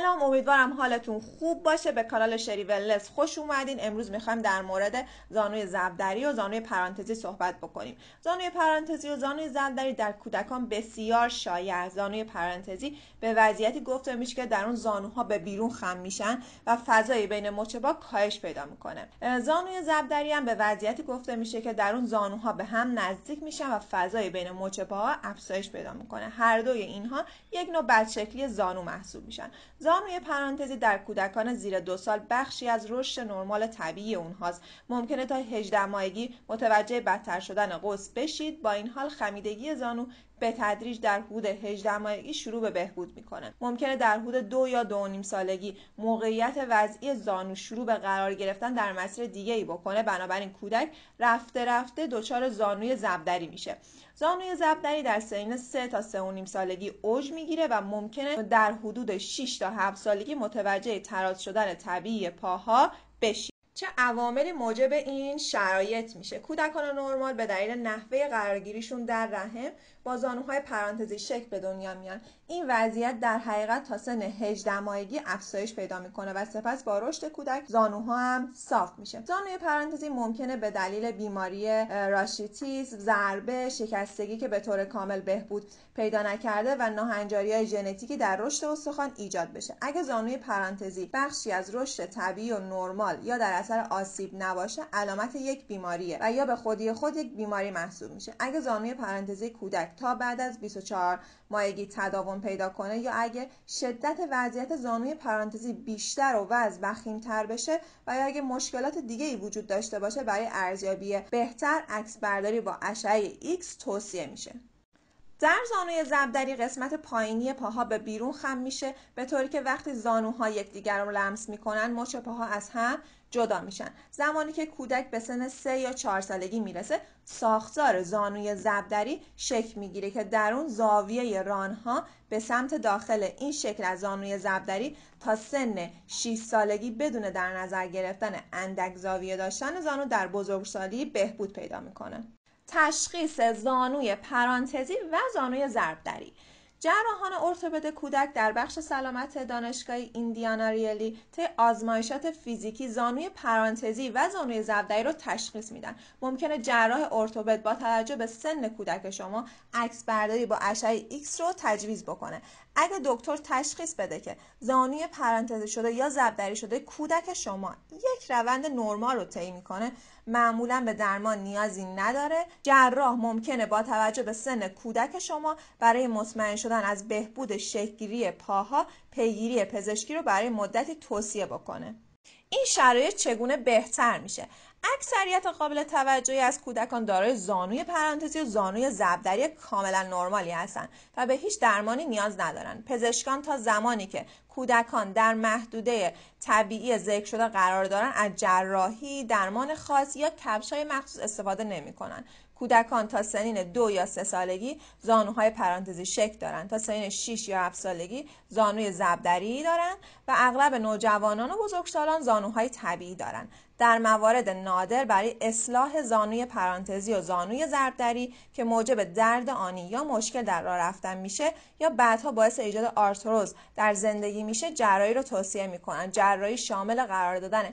سلام امیدوارم حالتون خوب باشه به کانال شری ولنس خوش اومدین امروز میخوایم در مورد زانوی زبدری و زانوی پرانتزی صحبت بکنیم زانوی پرانتزی و زانوی زبدری در کودکان بسیار شایع زانوی پرانتزی به وضعیتی گفته میشه که در اون زانوها به بیرون خم میشن و فضای بین مچ با کاهش پیدا میکنه زانوی زبدری هم به وضعیتی گفته میشه که در اون زانوها به هم نزدیک میشن و فضای بین مچ افزایش پیدا میکنه هر دوی اینها یک نوع بدشکلی زانو محسوب میشن زانوی پرانتزی در کودکان زیر دو سال بخشی از رشد نرمال طبیعی اونهاست ممکنه تا 18 ماهگی متوجه بدتر شدن قوس بشید با این حال خمیدگی زانو به تدریج در حدود 18 ماهگی شروع به بهبود میکنه ممکنه در حدود دو یا دو نیم سالگی موقعیت وضعی زانو شروع به قرار گرفتن در مسیر دیگه ای بکنه بنابراین کودک رفته رفته دچار زانوی زبدری میشه زانوی زبدری در سین 3 تا 3 و نیم سالگی اوج میگیره و ممکنه در حدود 6 تا 7 سالگی متوجه تراز شدن طبیعی پاها بشی چه عواملی موجب این شرایط میشه کودکان نرمال به دلیل نحوه قرارگیریشون در رحم با زانوهای پرانتزی شکل به دنیا میان این وضعیت در حقیقت تا سن 18 ماهگی افزایش پیدا میکنه و سپس با رشد کودک زانوها هم صاف میشه زانوی پرانتزی ممکنه به دلیل بیماری راشیتیس ضربه شکستگی که به طور کامل بهبود پیدا نکرده و ناهنجاری های ژنتیکی در رشد استخوان ایجاد بشه اگه زانوی پرانتزی بخشی از رشد طبیعی و نرمال یا در اثر آسیب نباشه علامت یک بیماریه و یا به خودی خود یک بیماری محسوب میشه اگه زانوی پرانتزی کودک تا بعد از 24 ماهگی تداوم پیدا کنه یا اگه شدت وضعیت زانوی پرانتزی بیشتر و وضع تر بشه و یا اگه مشکلات دیگه ای وجود داشته باشه برای ارزیابی بهتر عکس برداری با اشعه X توصیه میشه در زانوی زبدری قسمت پایینی پاها به بیرون خم میشه به طوری که وقتی زانوها یکدیگر رو لمس میکنن مچ پاها از هم جدا میشن زمانی که کودک به سن سه یا چهار سالگی میرسه ساختار زانوی زبدری شکل میگیره که در اون زاویه رانها به سمت داخل این شکل از زانوی زبدری تا سن 6 سالگی بدون در نظر گرفتن اندک زاویه داشتن زانو در بزرگسالی بهبود پیدا میکنه تشخیص زانوی پرانتزی و زانوی ضربدری جراحان ارتوپد کودک در بخش سلامت دانشگاه ایندیانا ریلی طی آزمایشات فیزیکی زانوی پرانتزی و زانوی زبدری رو تشخیص میدن ممکنه جراح ارتوپد با توجه به سن کودک شما عکس برداری با اشعه X رو تجویز بکنه اگه دکتر تشخیص بده که زانوی پرانتزی شده یا زبدری شده کودک شما یک روند نرمال رو طی میکنه معمولا به درمان نیازی نداره جراح ممکنه با توجه به سن کودک شما برای مطمئن شدن از بهبود شکلگیری پاها پیگیری پزشکی رو برای مدتی توصیه بکنه این شرایط چگونه بهتر میشه اکثریت قابل توجهی از کودکان دارای زانوی پرانتزی و زانوی زبدری کاملا نرمالی هستند و به هیچ درمانی نیاز ندارند پزشکان تا زمانی که کودکان در محدوده طبیعی ذکر شده قرار دارن از جراحی درمان خاص یا کفش های مخصوص استفاده نمی کنن. کودکان تا سنین دو یا سه سالگی زانوهای پرانتزی شک دارند تا سنین 6 یا 7 سالگی زانوی زبدری دارند و اغلب نوجوانان و بزرگسالان زانوهای طبیعی دارند در موارد نادر برای اصلاح زانوی پرانتزی و زانوی زبدری که موجب درد آنی یا مشکل در راه رفتن میشه یا بعدها باعث ایجاد آرتروز در زندگی میشه جرایی رو توصیه میکنن جرایی شامل قرار دادن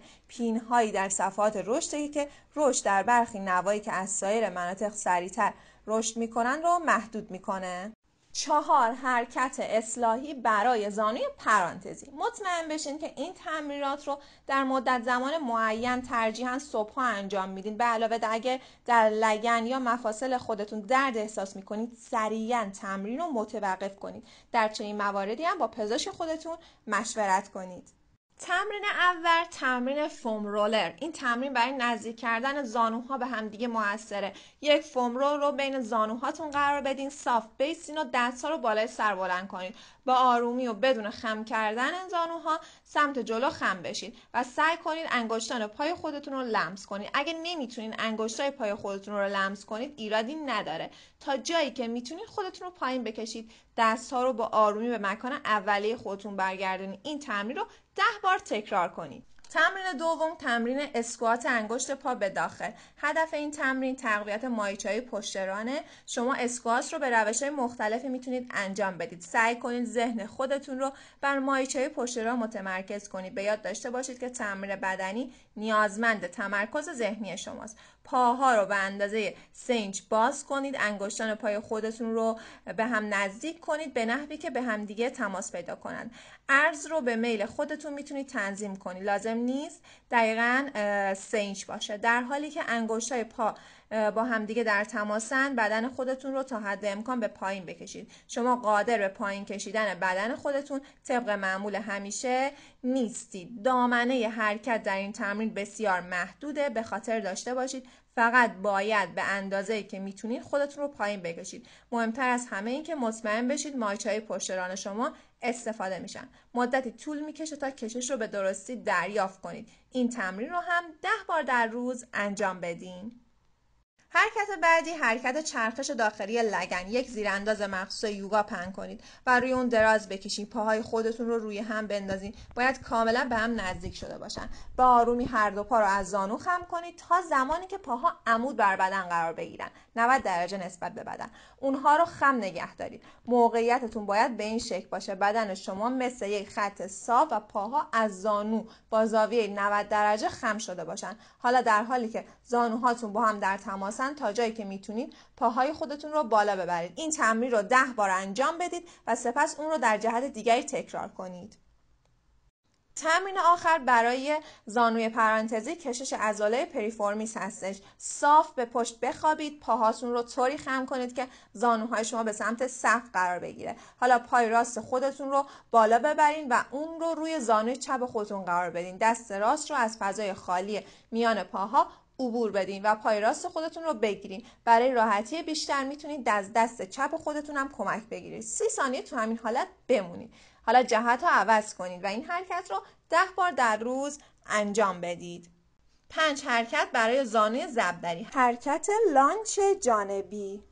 هایی در صفحات رشدی که رشد در برخی نوایی که از سایر مناطق سریعتر رشد میکنن رو محدود میکنه چهار حرکت اصلاحی برای زانوی پرانتزی مطمئن بشین که این تمرینات رو در مدت زمان معین ترجیحا صبح انجام میدین به علاوه در اگر در لگن یا مفاصل خودتون درد احساس میکنید سریعا تمرین رو متوقف کنید در چنین مواردی هم با پزشک خودتون مشورت کنید تمرین اول تمرین فوم رولر این تمرین برای نزدیک کردن زانوها به همدیگه موثره یک فوم رول رو بین زانوهاتون قرار بدین صاف بیسین و دستها رو بالای سر بلند کنید با آرومی و بدون خم کردن زانوها سمت جلو خم بشین و سعی کنید انگشتان پای خودتون رو لمس کنید اگه نمیتونین انگشتای پای خودتون رو لمس کنید ایرادی نداره تا جایی که میتونید خودتون رو پایین بکشید دست ها رو با آرومی به مکان اولیه خودتون برگردونید این تمرین رو ده بار تکرار کنید تمرین دوم تمرین اسکوات انگشت پا به داخل هدف این تمرین تقویت مایچه پشترانه شما اسکوات رو به روش های مختلفی میتونید انجام بدید سعی کنید ذهن خودتون رو بر مایچه پشتران متمرکز کنید به یاد داشته باشید که تمرین بدنی نیازمند تمرکز ذهنی شماست پاها رو به اندازه سینچ باز کنید انگشتان پای خودتون رو به هم نزدیک کنید به نحوی که به هم دیگه تماس پیدا کنند عرض رو به میل خودتون میتونید تنظیم کنید لازم نیست دقیقا سنج باشه در حالی که انگشت پا با همدیگه در تماسن بدن خودتون رو تا حد امکان به پایین بکشید شما قادر به پایین کشیدن بدن خودتون طبق معمول همیشه نیستید دامنه حرکت در این تمرین بسیار محدوده به خاطر داشته باشید فقط باید به اندازه که میتونید خودتون رو پایین بکشید مهمتر از همه این که مطمئن بشید مایچه پشتران شما استفاده میشن مدتی طول میکشه تا کشش رو به درستی دریافت کنید این تمرین رو هم ده بار در روز انجام بدین حرکت بعدی حرکت چرخش داخلی لگن یک زیرانداز مخصوص یوگا پهن کنید و روی اون دراز بکشید پاهای خودتون رو روی هم بندازید باید کاملا به هم نزدیک شده باشن با آرومی هر دو پا رو از زانو خم کنید تا زمانی که پاها عمود بر بدن قرار بگیرن 90 درجه نسبت به بدن اونها رو خم نگه دارید موقعیتتون باید به این شکل باشه بدن شما مثل یک خط صاف و پاها از زانو با زاویه 90 درجه خم شده باشن حالا در حالی که زانوهاتون با هم در تماس تا جایی که میتونید پاهای خودتون رو بالا ببرید این تمرین رو ده بار انجام بدید و سپس اون رو در جهت دیگری تکرار کنید تمرین آخر برای زانوی پرانتزی کشش عضله پریفورمیس هستش صاف به پشت بخوابید پاهاتون رو طوری خم کنید که زانوهای شما به سمت سقف قرار بگیره حالا پای راست خودتون رو بالا ببرین و اون رو روی زانوی چپ خودتون قرار بدین دست راست رو از فضای خالی میان پاها عبور بدین و پای راست خودتون رو بگیرین برای راحتی بیشتر میتونید از دست چپ خودتون هم کمک بگیرید سی ثانیه تو همین حالت بمونید حالا جهت رو عوض کنید و این حرکت رو ده بار در روز انجام بدید پنج حرکت برای زانوی زبدری حرکت لانچ جانبی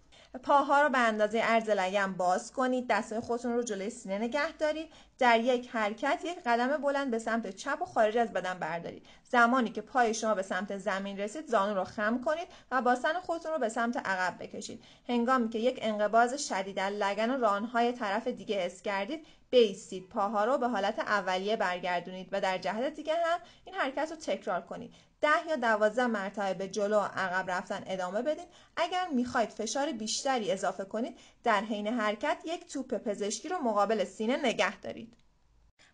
پاها رو به اندازه عرض لگن باز کنید دستای خودتون رو جلوی سینه نگه دارید در یک حرکت یک قدم بلند به سمت چپ و خارج از بدن بردارید زمانی که پای شما به سمت زمین رسید زانو را خم کنید و باسن خودتون رو به سمت عقب بکشید هنگامی که یک انقباز شدید در لگن رانهای طرف دیگه حس کردید بیستید پاها رو به حالت اولیه برگردونید و در جهت دیگه هم این حرکت رو تکرار کنید ده یا دوازده مرتبه به جلو و عقب رفتن ادامه بدید اگر میخواید فشار بیشتری اضافه کنید در حین حرکت یک توپ پزشکی رو مقابل سینه نگه دارید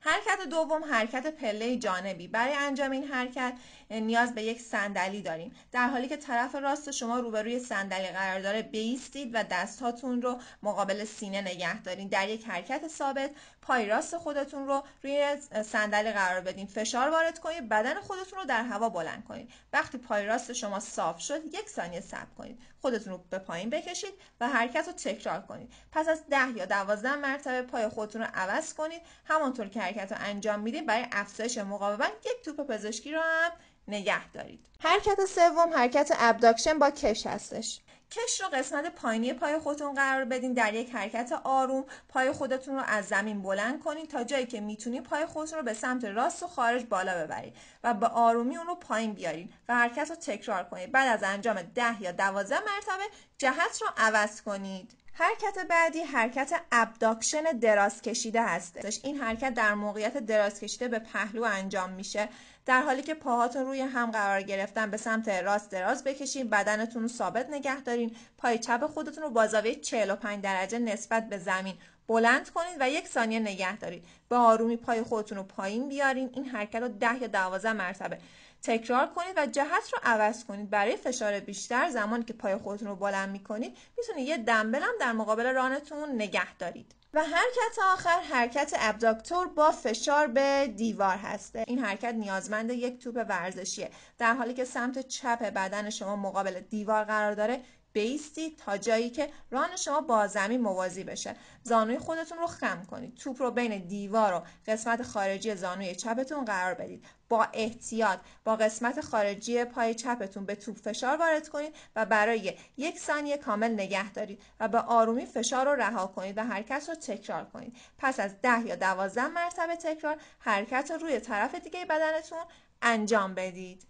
حرکت دوم حرکت پله جانبی برای انجام این حرکت نیاز به یک صندلی داریم در حالی که طرف راست شما روبروی صندلی قرار داره بیستید و دستهاتون رو مقابل سینه نگه دارین در یک حرکت ثابت پای راست خودتون رو روی صندلی قرار بدین فشار وارد کنید بدن خودتون رو در هوا بلند کنید وقتی پای راست شما صاف شد یک ثانیه صبر کنید خودتون رو به پایین بکشید و حرکت رو تکرار کنید پس از ده یا دوازده مرتبه پای خودتون رو عوض کنید همانطور که حرکت رو انجام میدید برای افزایش مقاومت یک توپ پزشکی رو هم نگه دارید حرکت سوم حرکت ابداکشن با کش هستش کش رو قسمت پایینی پای خودتون قرار بدین در یک حرکت آروم پای خودتون رو از زمین بلند کنید تا جایی که میتونید پای خودتون رو به سمت راست و خارج بالا ببرید و به آرومی اون رو پایین بیارین و حرکت رو تکرار کنید بعد از انجام 10 یا 12 مرتبه جهت رو عوض کنید حرکت بعدی حرکت ابداکشن دراز کشیده هستش این حرکت در موقعیت دراز کشیده به پهلو انجام میشه در حالی که پاهاتون روی هم قرار گرفتن به سمت راست دراز بکشین بدنتون رو ثابت نگه دارین پای چپ خودتون رو با زاویه 45 درجه نسبت به زمین بلند کنید و یک ثانیه نگه دارید به آرومی پای خودتون رو پایین بیارین این حرکت رو ده یا دوازه مرتبه تکرار کنید و جهت رو عوض کنید برای فشار بیشتر زمانی که پای خودتون رو بلند میکنید میتونید یه دنبل هم در مقابل رانتون نگه دارید و حرکت آخر حرکت ابداکتور با فشار به دیوار هسته این حرکت نیازمند یک توپ ورزشیه در حالی که سمت چپ بدن شما مقابل دیوار قرار داره بیستید تا جایی که ران شما با زمین موازی بشه زانوی خودتون رو خم کنید توپ رو بین دیوار و قسمت خارجی زانوی چپتون قرار بدید با احتیاط با قسمت خارجی پای چپتون به توپ فشار وارد کنید و برای یک ثانیه کامل نگه دارید و به آرومی فشار رو رها کنید و حرکت رو تکرار کنید پس از ده یا دوازده مرتبه تکرار حرکت رو روی طرف دیگه بدنتون انجام بدید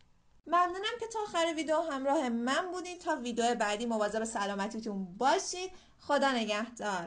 ممنونم که تا آخر ویدیو همراه من بودید تا ویدیو بعدی مواظب سلامتیتون باشید خدا نگهدار